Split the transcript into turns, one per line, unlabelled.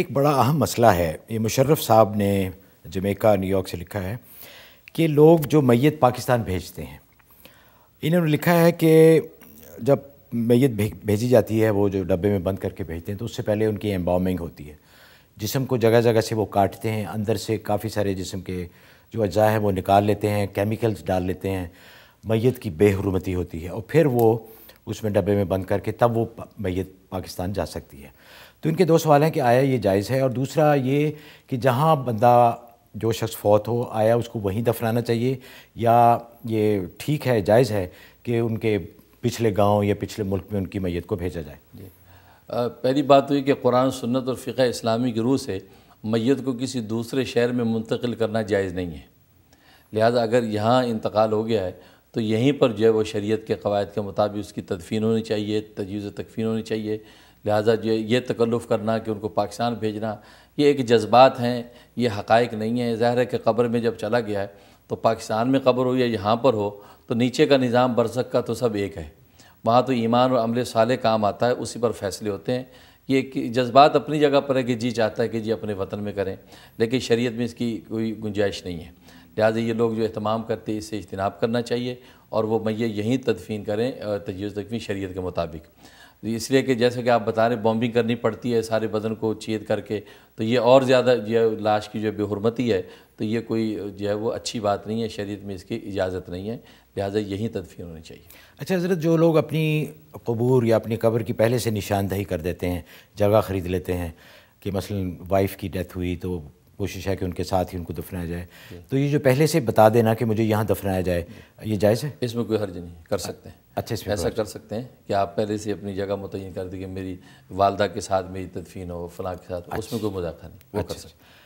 एक बड़ा अहम मसला है ये मुशर्रफ साहब ने जमेका न्यूयॉर्क से लिखा है कि लोग जो मैत पाकिस्तान भेजते हैं इन्होंने लिखा है कि जब मैत भेजी जाती है वो जो डब्बे में बंद करके भेजते हैं तो उससे पहले उनकी एम्बॉमिंग होती है जिसम को जगह जगह से वो काटते हैं अंदर से काफ़ी सारे जिसम के जो अज्जा हैं वो निकाल लेते हैं केमिकल्स डाल लेते हैं मैत की बेहरमती होती है और फिर वो उसमें डब्बे में बंद करके तब वो मैत पाकिस्तान जा सकती है तो इनके दो सवाल हैं कि आया ये जायज़ है और दूसरा ये कि जहाँ बंदा जो शख्स फौत हो आया उसको वहीं दफनाना चाहिए या ये ठीक है जायज़ है कि उनके पिछले गांव या पिछले मुल्क में उनकी मैत को भेजा जाए
पहली बात तो ये कि कुरान सुन्नत और फ़िका इस्लामी की रूह से मैत को किसी दूसरे शहर में मुंतकिल करना जायज़ नहीं है लिहाजा अगर यहाँ इंतकाल हो गया है तो यहीं पर जो है वो शरीयत के कवायद के मुताबिक उसकी तदफीन होनी चाहिए तजीज़ तकफीन होनी चाहिए लिहाजा जो है ये तकल्लुफ़ करना कि उनको पाकिस्तान भेजना ये एक जज्बात हैं ये हक़ नहीं है ज़ाहिर है कि कब्र में जब चला गया है तो पाकिस्तान में कब्र हो या यहाँ पर हो तो नीचे का निज़ाम बरसक का तो सब एक है वहाँ तो ईमान और अमले साले काम आता है उसी पर फ़ैसले होते हैं ये जज्बात अपनी जगह पर है कि जी चाहता है कि जी अपने वतन में करें लेकिन शरीयत में इसकी कोई गुंजाइश नहीं है लिहाजा ये लोग जो अहतमाम करते हैं इससे इजतनाब करना चाहिए और वो मैं यहीं तदफीन करें तजीज़ तकवीन शरीत के मुताबिक तो इसलिए कि जैसे कि आप बता रहे बॉम्बिंग करनी पड़ती है सारे बदन को चेत करके तो ये और ज़्यादा जो लाश की जो बेहरमती है तो ये कोई जो है वो अच्छी बात नहीं है शरीत
में इसकी इजाज़त नहीं है लिहाजा यहीं तदफीन होनी चाहिए अच्छा हज़रत जो लोग अपनी कबूर या अपनी कब्र की पहले से निशानदही कर देते हैं जगह ख़रीद लेते हैं कि मसलन वाइफ़ की डेथ हुई तो कोशिश है कि उनके साथ ही उनको दफनाया जाए तो ये जो पहले से बता देना कि मुझे यहाँ दफनाया जाए ये जायज़ है इसमें कोई हर्ज नहीं कर सकते हैं अच्छा इसमें ऐसा कर
सकते हैं कि आप पहले से अपनी जगह मुतयन कर दी कि मेरी वालदा के साथ मेरी तदफीन हो फलाँ के साथ उसमें अच्छा। कोई मजाक नहीं वो कर अच्छा। सकते